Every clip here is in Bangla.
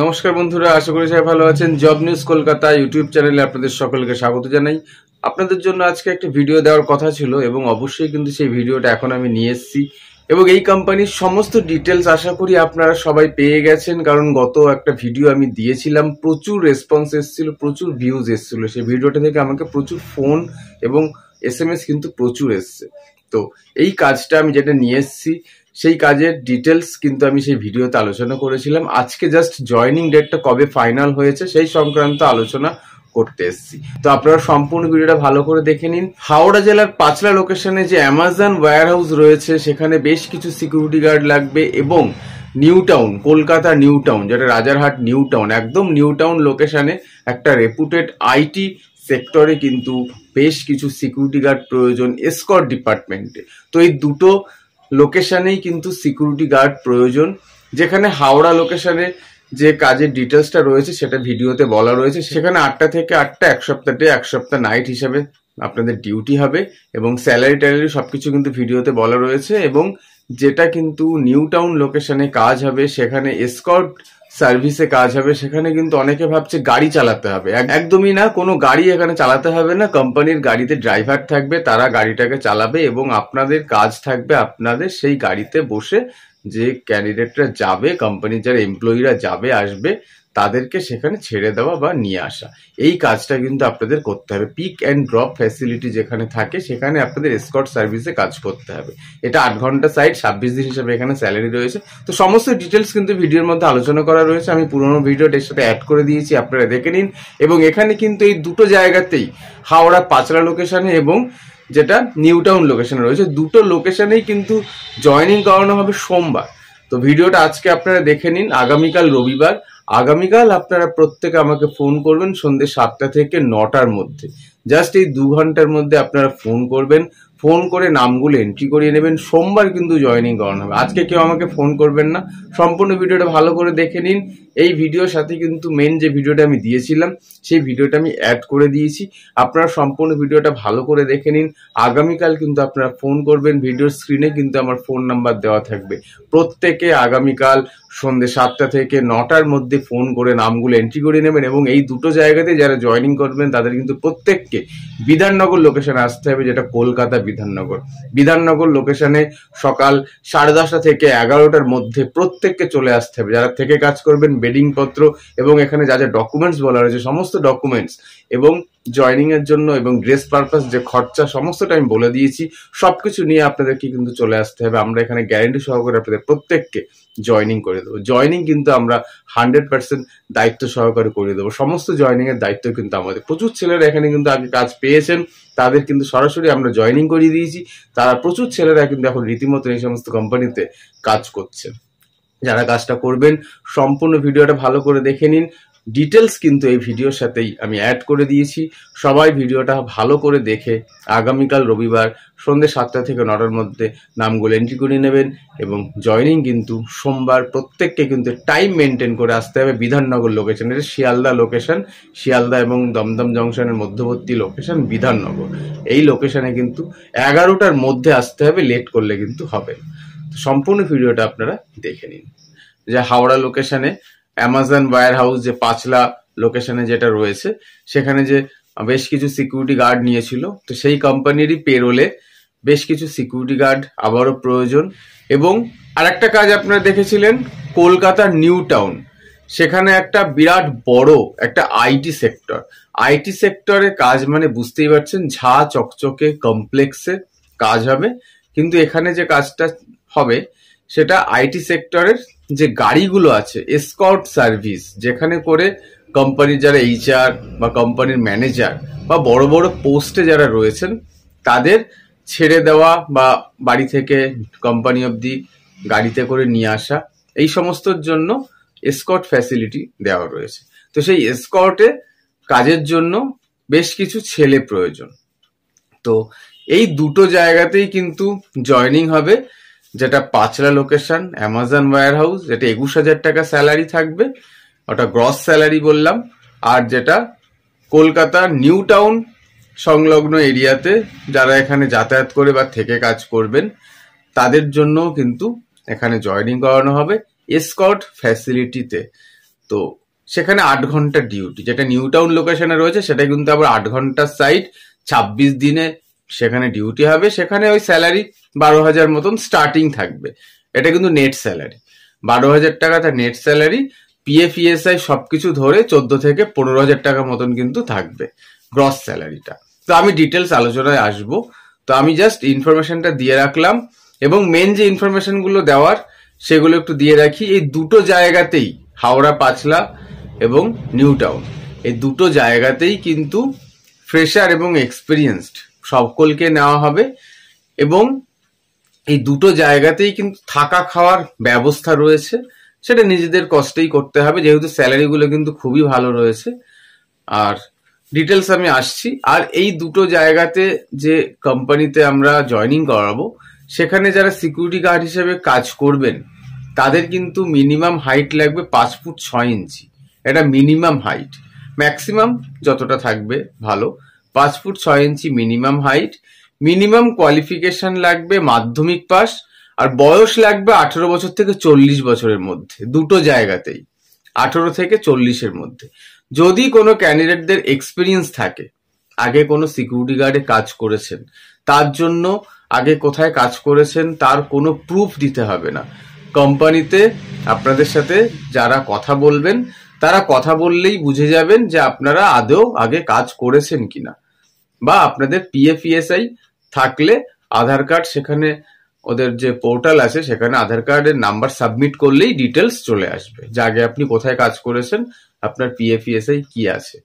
নমস্কার বন্ধুরা আশা করি সবাই ভালো আছেন জব নিউজ কলকাতা ইউটিউব চ্যানেলে আপনাদের সকলকে স্বাগত জানাই আপনাদের জন্য আজকে একটা ভিডিও দেওয়ার কথা ছিল এবং অবশ্যই কিন্তু সেই ভিডিওটা এখন আমি নিয়ে এসেছি এবং এই কোম্পানির সমস্ত ডিটেলস আশা করি আপনারা সবাই পেয়ে গেছেন কারণ গত একটা ভিডিও আমি দিয়েছিলাম প্রচুর রেসপন্স এসেছিল প্রচুর ভিউজ এসেছিলো সেই ভিডিওটা থেকে আমাকে প্রচুর ফোন এবং এস কিন্তু প্রচুর এসছে তো এই কাজটা আমি যেটা নিয়ে এসেছি সেই কাজের ডিটেলস কিন্তু আমি সেই ভিডিওতে আলোচনা করেছিলাম আজকে জাস্ট জয়নিং ডেটটা কবে ফাইনাল হয়েছে সেই সংক্রান্ত আলোচনা করতে এসেছি তো আপনারা সম্পূর্ণ ভিডিওটা ভালো করে দেখে নিন হাওড়া জেলার পাঁচলা লোকেশনে যে অ্যামাজন ওয়্যার হাউস রয়েছে সেখানে বেশ কিছু সিকিউরিটি গার্ড লাগবে এবং New Town Kolkata New Town যেটা রাজারহাট নিউ টাউন একদম নিউ টাউন লোকেশনে একটা রেপুটেড আইটি সেক্টরে কিন্তু বেশ কিছু সিকিউরিটি গার্ড প্রয়োজন এসকট ডিপার্টমেন্টে তো এই দুটো লোকেশানেই কিন্তু সিকিউরিটি গার্ড প্রয়োজন যেখানে হাওড়া লোকেশানে যে কাজের ডিটেলসটা রয়েছে সেটা ভিডিওতে বলা রয়েছে সেখানে আটটা থেকে আটটা এক সপ্তাহ ডে এক সপ্তাহ নাইট হিসাবে আপনাদের ডিউটি হবে এবং স্যালারি ট্যালারি সবকিছু কিন্তু ভিডিওতে বলা রয়েছে এবং যেটা কিন্তু নিউ টাউন লোকেশনে কাজ হবে সেখানে এসকর্ট সার্ভিসে কাজ হবে সেখানে কিন্তু অনেকে ভাবছে গাড়ি চালাতে হবে একদমই না কোনো গাড়ি এখানে চালাতে হবে না কোম্পানির গাড়িতে ড্রাইভার থাকবে তারা গাড়িটাকে চালাবে এবং আপনাদের কাজ থাকবে আপনাদের সেই গাড়িতে বসে যে ক্যান্ডিডেটরা যাবে কোম্পানির যারা এমপ্লয়িরা যাবে আসবে তাদেরকে সেখানে ছেড়ে দেওয়া বা নিয়ে আসা এই কাজটা কিন্তু আপনাদের করতে হবে পিক অ্যান্ড ড্রপ ফ্যাসিলিটি যেখানে থাকে সেখানে আপনাদের স্কট সার্ভিসে কাজ করতে হবে এটা আট ঘন্টা সাইড ছাব্বিশ দিন হিসাবে এখানে স্যালারি রয়েছে তো সমস্ত ডিটেলস কিন্তু ভিডিওর মধ্যে আলোচনা করা রয়েছে আমি পুরোনো ভিডিওটা এর সাথে অ্যাড করে দিয়েছি আপনারা দেখে নিন এবং এখানে কিন্তু এই দুটো জায়গাতেই হাওড়া পাঁচড়া লোকেশানে এবং যেটা নিউ টাউন লোকেশানে রয়েছে দুটো লোকেশানেই কিন্তু জয়নিং করানো হবে সোমবার তো ভিডিওটা আজকে আপনারা দেখে নিন আগামীকাল রবিবার আগামীকাল আপনারা প্রত্যেকে আমাকে ফোন করবেন সন্ধ্যে সাতটা থেকে নটার মধ্যে জাস্ট এই দু ঘন্টার মধ্যে আপনারা ফোন করবেন ফোন করে নামগুলো এন্ট্রি করিয়ে নেবেন সোমবার কিন্তু জয়েনিং করানো হবে আজকে কেউ আমাকে ফোন করবেন না সম্পূর্ণ ভিডিওটা ভালো করে দেখে নিন এই ভিডিওর সাথে কিন্তু মেন যে ভিডিওটা আমি দিয়েছিলাম সেই ভিডিওটা আমি অ্যাড করে দিয়েছি আপনারা সম্পূর্ণ ভিডিওটা ভালো করে দেখে নিন আগামীকাল কিন্তু আপনারা ফোন করবেন ভিডিওর স্ক্রিনে কিন্তু আমার ফোন নাম্বার দেওয়া থাকবে প্রত্যেকে আগামীকাল সন্ধ্যে সাতটা থেকে নটার মধ্যে ফোন করে নামগুলো এন্ট্রি করে নেবেন এবং এই দুটো জায়গাতে যারা জয়েনিং করবেন তাদের কিন্তু প্রত্যেককে বিধাননগর লোকেশন আসতে হবে যেটা কলকাতা বিধাননগর বিধাননগর লোকেশনে সকাল সাড়ে দশটা থেকে এগারোটার মধ্যে প্রত্যেককে চলে আসতে হবে যারা থেকে কাজ করবেন বেডিংপত্র এবং এখানে যা যা ডকুমেন্টস বলা রয়েছে সমস্ত ডকুমেন্টস এবং জয়নিং এর জন্য এবং ড্রেস পারপাস যে খরচা সমস্তটা আমি বলে দিয়েছি সবকিছু নিয়ে আপনাদেরকে কিন্তু চলে আসতে হবে আমরা এখানে গ্যারেন্টি সহকারে আপনাদের প্রত্যেককে জয়নিং করে দেবো জয়নিং কিন্তু আমরা হান্ড্রেড পার্সেন্ট দায়িত্ব সহকারে করে দেবো সমস্ত জয়নিং এর দায়িত্ব কিন্তু আমাদের প্রচুর ছেলেরা এখানে কিন্তু আগে কাজ পেয়েছেন তাদের কিন্তু সরাসরি আমরা জয়নিং করিয়ে দিয়েছি তারা প্রচুর ছেলেরা কিন্তু এখন রীতিমতো এই সমস্ত কোম্পানিতে কাজ করছে যারা কাজটা করবেন সম্পূর্ণ ভিডিওটা ভালো করে দেখে নিন ডিটেলস কিন্তু এই ভিডিওর সাথেই আমি অ্যাড করে দিয়েছি সবাই ভিডিওটা ভালো করে দেখে আগামীকাল রবিবার সন্ধ্যে সাতটা থেকে নটার মধ্যে নামগুলো এন্ট্রি করে নেবেন এবং জয়নিং কিন্তু সোমবার প্রত্যেককে কিন্তু টাইম মেনটেন করে আসতে হবে বিধাননগর লোকেশন এটা শিয়ালদা লোকেশন শিয়ালদা এবং দমদম জংশনের মধ্যবর্তী লোকেশন বিধাননগর এই লোকেশনে কিন্তু এগারোটার মধ্যে আসতে হবে লেট করলে কিন্তু হবে সম্পূর্ণ ভিডিওটা আপনারা দেখে নিন যে হাওড়া লোকেশানে অ্যামাজন ওয়ার হাউস যে পাঁচলা লোকেশনে যেটা রয়েছে সেখানে যে বেশ কিছু সিকিউরিটি গার্ড নিয়েছিল তো সেই কোম্পানিরই পেরোলে বেশ কিছু সিকিউরিটি গার্ড আবারও প্রয়োজন এবং আর একটা কাজ আপনারা দেখেছিলেন কলকাতা নিউ টাউন সেখানে একটা বিরাট বড় একটা আইটি সেক্টর আইটি সেক্টরে কাজ মানে বুঝতেই পারছেন ঝা চকচকে কমপ্লেক্সে কাজ হবে কিন্তু এখানে যে কাজটা হবে সেটা আইটি সেক্টরের যে গাড়িগুলো আছে স্কাউট সার্ভিস যেখানে করে কোম্পানির যারা এইচআর বা কোম্পানির ম্যানেজার বা বড় বড় পোস্টে যারা রয়েছেন তাদের ছেড়ে দেওয়া বা বাড়ি থেকে কোম্পানি অবধি গাড়িতে করে নিয়ে আসা এই সমস্তর জন্য স্কট ফ্যাসিলিটি দেওয়া রয়েছে তো সেই এসকর্টে কাজের জন্য বেশ কিছু ছেলে প্রয়োজন তো এই দুটো জায়গাতেই কিন্তু জয়নিং হবে যেটা Panchla location Amazon warehouse যেটা একুশ হাজার টাকা স্যালারি থাকবে ওটা গ্রস স্যালারি বললাম আর যেটা কলকাতা নিউ টাউন সংলগ্ন এরিয়াতে যারা এখানে যাতায়াত করে বা থেকে কাজ করবেন তাদের জন্যও কিন্তু এখানে জয়নিং করানো হবে এসকট ফ্যাসিলিটিতে তো সেখানে আট ঘন্টা ডিউটি যেটা নিউ টাউন লোকেশনে রয়েছে সেটা কিন্তু আবার আট ঘন্টার সাইড ছাব্বিশ দিনে সেখানে ডিউটি হবে সেখানে ওই স্যালারি বারো হাজার মতন স্টার্টিং থাকবে এটা কিন্তু নেট স্যালারি বারো হাজার টাকা তার নেট স্যালারি পিএফ ইএসআই সবকিছু ধরে চোদ্দ থেকে পনেরো হাজার টাকা মতন কিন্তু থাকবে গ্রস স্যালারিটা তো আমি ডিটেলস আলোচনায় আসব তো আমি জাস্ট ইনফরমেশনটা দিয়ে রাখলাম এবং মেন যে ইনফরমেশনগুলো দেওয়ার সেগুলো একটু দিয়ে রাখি এই দুটো জায়গাতেই হাওড়া পাঁচলা এবং নিউ টাউন এই দুটো জায়গাতেই কিন্তু ফ্রেশার এবং এক্সপিরিয়েন্সড সকলকে নেওয়া হবে এবং এই দুটো জায়গাতেই কিন্তু থাকা খাওয়ার ব্যবস্থা রয়েছে সেটা নিজেদের কষ্টেই করতে হবে যেহেতু স্যালারিগুলো কিন্তু খুবই ভালো রয়েছে আর ডিটেলস আমি আসছি আর এই দুটো জায়গাতে যে কোম্পানিতে আমরা জয়নিং করাবো সেখানে যারা সিকিউরিটি গার্ড হিসেবে কাজ করবেন তাদের কিন্তু মিনিমাম হাইট লাগবে পাঁচ ফুট ছয় ইঞ্চি এটা মিনিমাম হাইট ম্যাক্সিমাম যতটা থাকবে ভালো পাঁচ ফুট ছয় inch minimum height minimum qualification লাগবে মাধ্যমিক পাস আর বয়স লাগবে আঠেরো বছর থেকে চল্লিশ বছরের মধ্যে দুটো জায়গাতেই আঠেরো থেকে চল্লিশের মধ্যে যদি কোনো ক্যান্ডিডেটদের এক্সপিরিয়েন্স থাকে আগে কোনো সিকিউরিটি গার্ডে কাজ করেছেন তার জন্য আগে কোথায় কাজ করেছেন তার কোনো প্রুফ দিতে হবে না কোম্পানিতে আপনাদের সাথে যারা কথা বলবেন তারা কথা বললেই বুঝে যাবেন যে আপনারা আদৌ আগে কাজ করেছেন কিনা বা আপনাদের পিএফিএসআই e থাকলে আধার কার্ড সেখানে ওদের যে পোর্টাল আছে সেখানে আধার কার্ডের নাম্বার সাবমিট করলেই ডিটেলস চলে আসবে যে আগে আপনি কোথায় কাজ করেছেন আপনার পিএফিএসআই e কি আছে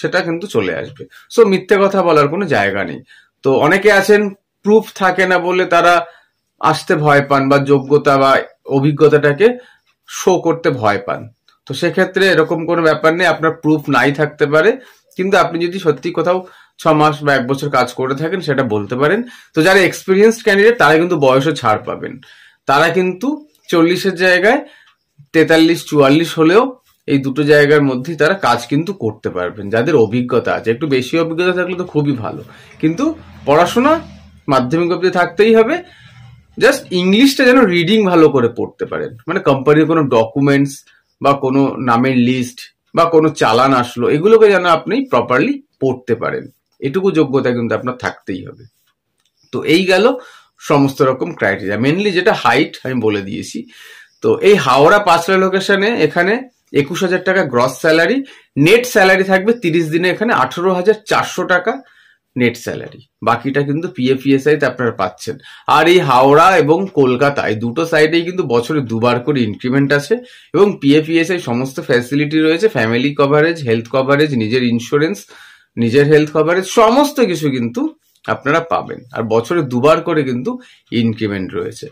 সেটা কিন্তু চলে আসবে সো মিথ্যে কথা বলার কোনো জায়গা নেই তো অনেকে আছেন প্রুফ থাকে না বলে তারা আসতে ভয় পান বা যোগ্যতা বা অভিজ্ঞতাটাকে শো করতে ভয় পান তো সেক্ষেত্রে এরকম কোনো ব্যাপার নেই আপনার প্রুফ নাই থাকতে পারে কিন্তু আপনি যদি সত্যি কোথাও ছ মাস বা এক বছর কাজ করে থাকেন সেটা বলতে পারেন তো যারা এক্সপিরিয়েন্সড ক্যান্ডিডেট তারা কিন্তু বয়সে ছাড় পাবেন তারা কিন্তু চল্লিশের জায়গায় তেতাল্লিশ চুয়াল্লিশ হলেও এই দুটো জায়গার মধ্যে তারা কাজ কিন্তু করতে পারবেন যাদের অভিজ্ঞতা আছে একটু বেশি অভিজ্ঞতা থাকলে তো খুবই ভালো কিন্তু পড়াশোনা মাধ্যমিক অবধি থাকতেই হবে জাস্ট ইংলিশটা যেন রিডিং ভালো করে পড়তে পারেন মানে কোম্পানির কোনো ডকুমেন্টস বা কোনো নামের লিস্ট বা কোনো চালান আসলো এগুলোকে যেন আপনি প্রপারলি পড়তে পারেন এটুকু যোগ্যতা কিন্তু আপনার থাকতেই হবে তো এই গেল সমস্ত রকম ক্রাইটেরিয়া মেনলি যেটা হাইট আমি বলে দিয়েছি তো এই হাওড়া পাঁচলা লোকেশনে এখানে একুশ হাজার টাকা গ্রস স্যালারি নেট স্যালারি থাকবে তিরিশ দিনে এখানে আঠেরো হাজার চারশো টাকা নেট স্যালারি বাকিটা কিন্তু পিএফিএসআই তে আপনারা পাচ্ছেন আর এই হাওড়া এবং কলকাতা এই দুটো সাইডেই কিন্তু বছরে দুবার করে ইনক্রিমেন্ট আছে এবং পিএফিএসআই সমস্ত ফ্যাসিলিটি রয়েছে ফ্যামিলি কভারেজ হেলথ কভারেজ নিজের ইন্স্যুরেন্স নিজের হেলথ কভারেজ সমস্ত কিছু কিন্তু আপনারা পাবেন আর বছরে দুবার করে কিন্তু ইনক্রিমেন্ট রয়েছে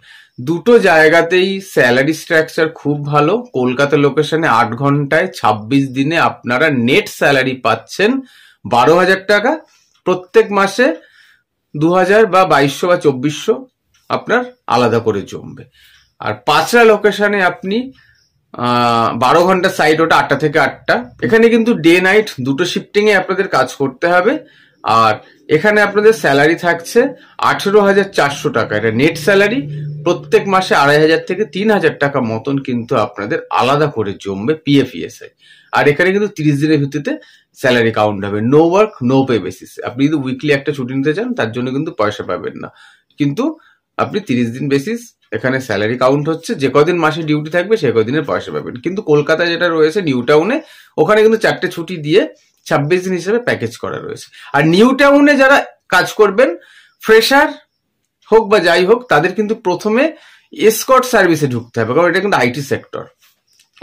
দুটো জায়গাতেই স্যালারি স্ট্রাকচার খুব ভালো কলকাতা লোকেশনে আট ঘন্টায় ২৬ দিনে আপনারা নেট স্যালারি পাচ্ছেন বারো হাজার টাকা প্রত্যেক মাসে দু হাজার বা বাইশশো বা চব্বিশশো আপনার আলাদা করে জমবে আর পাঁচরা লোকেশনে আপনি বারো ঘন্টার সাইড ওটা আটটা থেকে আটটা এখানে কিন্তু ডে নাইট দুটো শিফটিংয়ে আপনাদের কাজ করতে হবে আর এখানে আপনাদের স্যালারি থাকছে আঠেরো হাজার চারশো টাকা এটা নেট স্যালারি প্রত্যেক মাসে আড়াই হাজার থেকে তিন হাজার টাকা মতন কিন্তু আপনাদের আলাদা করে জমবে এ e আর এখানে কিন্তু তিরিশ দিনের ভিত্তিতে স্যালারি কাউন্ট হবে no work no pay basis আপনি যদি উইকলি একটা ছুটি নিতে চান তার জন্য কিন্তু পয়সা পাবেন না কিন্তু আপনি তিরিশ দিন বেসিস এখানে স্যালারি কাউন্ট হচ্ছে যে কদিন মাসে ডিউটি থাকবে সে কদিনের পয়সা পাবেন কিন্তু কলকাতায় যেটা রয়েছে নিউ টাউনে ওখানে কিন্তু চারটে ছুটি দিয়ে ছাব্বিশ দিন হিসেবে প্যাকেজ করা রয়েছে আর নিউ টাউনে যারা কাজ করবেন ফ্রেশার হোক বা যাই হোক তাদের কিন্তু প্রথমে এসকট সার্ভিসে ঢুকতে হবে কারণ এটা কিন্তু আইটি সেক্টর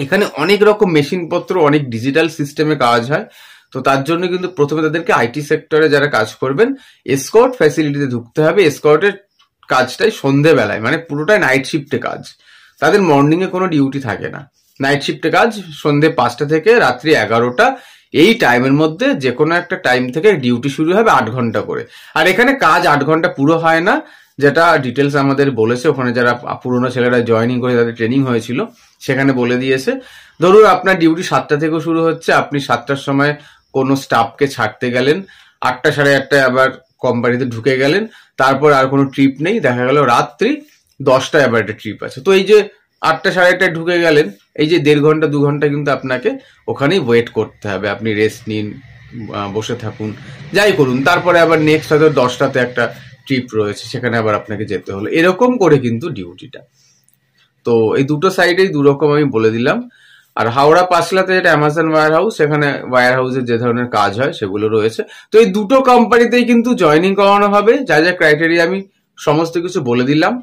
এখানে অনেক রকম মেশিনপত্র অনেক ডিজিটাল সিস্টেমে কাজ হয় তো তার জন্য কিন্তু প্রথমে তাদেরকে আইটি সেক্টরে যারা কাজ করবেন এসকট ফ্যাসিলিটিতে ঢুকতে হবে এসকটের কাজটাই সন্ধেবেলায় মানে পুরোটাই নাইট শিফটে কাজ তাদের মর্নিংয়ে কোনো ডিউটি থাকে না নাইট শিফটে কাজ সন্ধে পাঁচটা থেকে রাত্রি এগারোটা এই টাইমের মধ্যে যে কোনো একটা টাইম থেকে ডিউটি শুরু হবে আট ঘন্টা করে আর এখানে কাজ আট ঘন্টা পুরো হয় না যেটা ডিটেলস আমাদের বলেছে ওখানে যারা পুরোনো ছেলেরা জয়নিং করে তাদের ট্রেনিং হয়েছিল সেখানে বলে দিয়েছে ধরুন আপনার ডিউটি সাতটা থেকে শুরু হচ্ছে আপনি সাতটার সময় কোনো স্টাফকে ছাড়তে গেলেন আটটা সাড়ে আটটায় আবার কোম্পানিতে ঢুকে গেলেন তারপর আর কোনো ট্রিপ নেই দেখা গেল রাত্রি দশটায় আবার একটা ট্রিপ আছে তো এই যে আটটা সাড়ে আটটায় ঢুকে গেলেন এই যে দেড় ঘন্টা দু ঘন্টা কিন্তু আপনাকে ওখানেই ওয়েট করতে হবে আপনি রেস্ট নিন বসে থাকুন যাই করুন তারপরে আবার নেক্সট হয়তো দশটাতে একটা ট্রিপ রয়েছে সেখানে আবার আপনাকে যেতে হলো এরকম করে কিন্তু ডিউটিটা তো এই দুটো সাইডেই দুরকম আমি বলে দিলাম আর হাওড়া পাঁচলাতে যেটা অ্যামাজন ওয়ার হাউস সেখানে ওয়ার হাউসের যে ধরনের কাজ হয় সেগুলো রয়েছে তো এই দুটো কোম্পানিতেই কিন্তু জয়নিং করানো হবে যা যা ক্রাইটেরিয়া আমি সমস্ত কিছু বলে দিলাম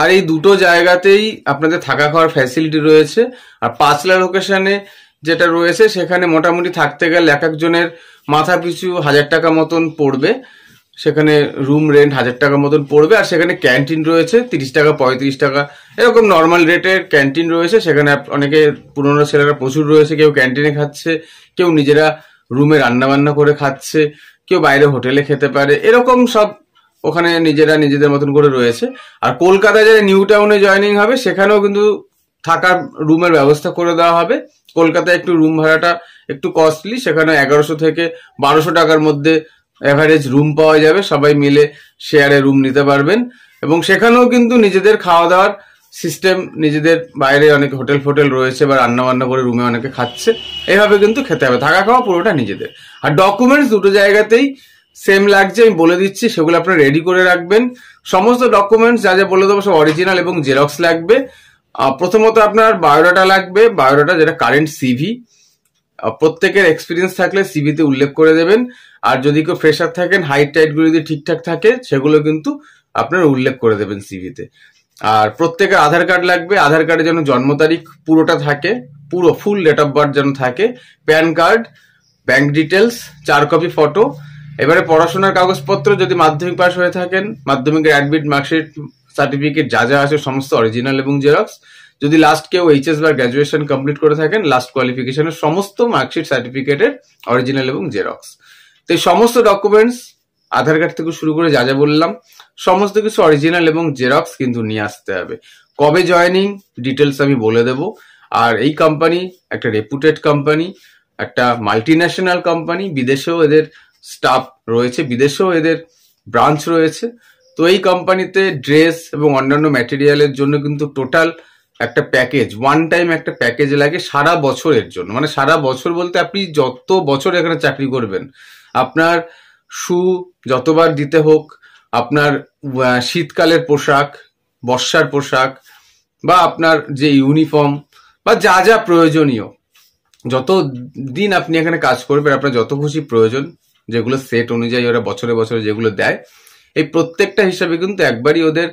আর এই দুটো জায়গাতেই আপনাদের থাকা খাওয়ার ফ্যাসিলিটি রয়েছে আর পাঁচলা লোকেশনে যেটা রয়েছে সেখানে মোটামুটি থাকতে গেলে এক একজনের মাথা পিছু হাজার টাকা মতন পড়বে সেখানে রুম রেন্ট হাজার টাকা মতন পড়বে আর সেখানে ক্যান্টিন রয়েছে তিরিশ টাকা পঁয়ত্রিশ টাকা এরকম নর্মাল রেটের ক্যান্টিন রয়েছে সেখানে অনেকে পুরোনো ছেলেরা প্রচুর রয়েছে কেউ ক্যান্টিনে খাচ্ছে কেউ নিজেরা রুমে রান্নাবান্না করে খাচ্ছে কেউ বাইরে হোটেলে খেতে পারে এরকম সব ওখানে নিজেরা নিজেদের মতন করে রয়েছে আর কলকাতায় যারা নিউ টাউনে জয়নিং হবে সেখানেও কিন্তু থাকার রুমের ব্যবস্থা করে দেওয়া হবে কলকাতায় একটু রুম ভাড়াটা একটু কস্টলি সেখানে এগারোশো থেকে বারোশো টাকার মধ্যে অ্যাভারেজ রুম পাওয়া যাবে সবাই মিলে শেয়ারে রুম নিতে পারবেন এবং সেখানেও কিন্তু নিজেদের খাওয়া দাওয়ার সিস্টেম নিজেদের বাইরে অনেক হোটেল ফোটেল রয়েছে বা রান্না বান্না করে রুমে অনেকে খাচ্ছে এভাবে কিন্তু খেতে হবে থাকা খাওয়া পুরোটা নিজেদের আর ডকুমেন্টস দুটো জায়গাতেই সেম লাগছে আমি বলে দিচ্ছি সেগুলো আপনারা রেডি করে রাখবেন সমস্ত ডকুমেন্টস যা যা বলে দেবো সব অরিজিনাল এবং জেরক্স লাগবে প্রথমত আপনার বায়োডাটা লাগবে বায়োডাটা যেটা কারেন্ট সিভি প্রত্যেকের এক্সপিরিয়েন্স থাকলে সিভিতে উল্লেখ করে দেবেন আর যদি কেউ ফ্রেশার থাকেন হাইট টাইটগুলো যদি ঠিকঠাক থাকে সেগুলো কিন্তু আপনারা উল্লেখ করে দেবেন সিভিতে আর প্রত্যেকের আধার কার্ড লাগবে আধার কার্ডে যেন জন্ম তারিখ পুরোটা থাকে পুরো ফুল ডেট অফ বার্থ যেন থাকে প্যান কার্ড ব্যাংক ডিটেলস চার কপি ফটো এবারে পড়াশোনার কাগজপত্র যদি মাধ্যমিক পাশ হয়ে থাকেন মাধ্যমিকের অ্যাডমিট মার্কশিট সার্টিফিকেট যা যা আছে সমস্ত অরিজিনাল এবং জেরক্স যদি লাস্ট কেউ এইচএস বা গ্র্যাজুয়েশন কমপ্লিট করে থাকেন লাস্ট কোয়ালিফিকেশনের সমস্ত মার্কশিট সার্টিফিকেটের অরিজিনাল এবং জেরক্স তো এই সমস্ত ডকুমেন্টস আধার কার্ড থেকে শুরু করে যা যা বললাম সমস্ত কিছু অরিজিনাল এবং জেরক্স কিন্তু নিয়ে আসতে হবে কবে জয়নিং ডিটেলস আমি বলে দেব আর এই কোম্পানি একটা রেপুটেড কোম্পানি একটা মাল্টি ন্যাশনাল কোম্পানি বিদেশেও এদের স্টাফ রয়েছে বিদেশেও এদের ব্রাঞ্চ রয়েছে তো এই কোম্পানিতে ড্রেস এবং অন্যান্য ম্যাটেরিয়ালের জন্য কিন্তু টোটাল একটা প্যাকেজ ওয়ান টাইম একটা প্যাকেজ লাগে সারা বছরের জন্য মানে সারা বছর বলতে আপনি যত বছর এখানে চাকরি করবেন আপনার শু যতবার দিতে হোক আপনার শীতকালের পোশাক বর্ষার পোশাক বা আপনার যে ইউনিফর্ম বা যা যা প্রয়োজনীয় যত দিন আপনি এখানে কাজ করবেন আপনার যত খুশি প্রয়োজন যেগুলো সেট অনুযায়ী ওরা বছরে বছরে যেগুলো দেয় এই প্রত্যেকটা হিসাবে কিন্তু একবারই ওদের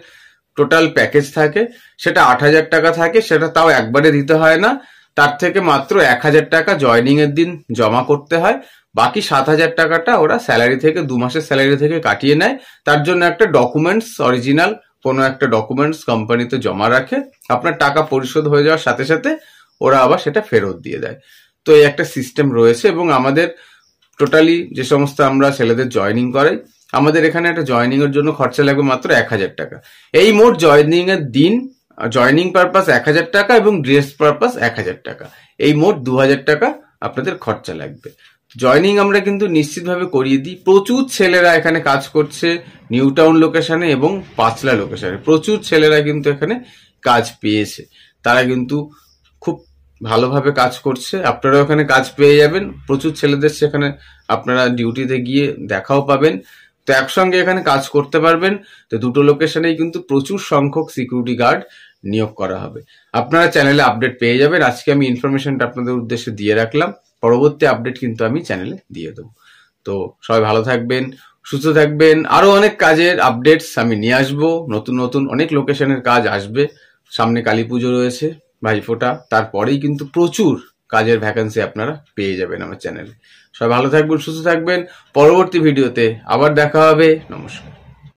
টোটাল প্যাকেজ থাকে সেটা আট হাজার টাকা থাকে সেটা তাও একবারে দিতে হয় না তার থেকে মাত্র এক হাজার টাকা জয়নিং এর দিন জমা করতে হয় বাকি সাত হাজার টাকাটা ওরা স্যালারি থেকে দু মাসের স্যালারি থেকে কাটিয়ে নেয় তার জন্য একটা ডকুমেন্টস অরিজিনাল কোনো একটা ডকুমেন্টস কোম্পানিতে জমা রাখে আপনার টাকা পরিশোধ হয়ে যাওয়ার সাথে সাথে ওরা আবার সেটা ফেরত দিয়ে দেয় তো এই একটা সিস্টেম রয়েছে এবং আমাদের টোটালি যে সমস্ত আমরা ছেলেদের জয়নিং করাই আমাদের এখানে একটা জয়নিং এর জন্য খরচা লাগবে মাত্র এক হাজার টাকা এই মোট জয়নিং এর দিন জয়নিং পারপাস এক হাজার টাকা এবং ড্রেস পারপাস এক হাজার টাকা এই মোট দু হাজার টাকা আপনাদের খরচা লাগবে জয়নিং আমরা কিন্তু নিশ্চিতভাবে করিয়ে দিই প্রচুর ছেলেরা এখানে কাজ করছে নিউ টাউন লোকেশনে এবং পাঁচলা লোকেশনে প্রচুর ছেলেরা কিন্তু এখানে কাজ পেয়েছে তারা কিন্তু খুব ভালোভাবে কাজ করছে আপনারা ওখানে কাজ পেয়ে যাবেন প্রচুর ছেলেদের সেখানে আপনারা ডিউটিতে গিয়ে দেখাও পাবেন তো একসঙ্গে এখানে কাজ করতে পারবেন তো দুটো লোকেশনেই কিন্তু প্রচুর সংখ্যক সিকিউরিটি গার্ড নিয়োগ করা হবে আপনারা চ্যানেলে আপডেট পেয়ে যাবেন আজকে আমি ইনফরমেশনটা আপনাদের উদ্দেশ্যে দিয়ে রাখলাম পরবর্তী আপডেট কিন্তু আমি চ্যানেলে দিয়ে দেবো তো সবাই ভালো থাকবেন সুস্থ থাকবেন আরও অনেক কাজের আপডেটস আমি নিয়ে আসবো নতুন নতুন অনেক লোকেশনের কাজ আসবে সামনে কালী পুজো রয়েছে ভাইফোঁটা তারপরেই কিন্তু প্রচুর কাজের ভ্যাকেন্সি আপনারা পেয়ে যাবেন আমার চ্যানেলে সবাই ভালো থাকবেন সুস্থ থাকবেন পরবর্তী ভিডিওতে আবার দেখা হবে নমস্কার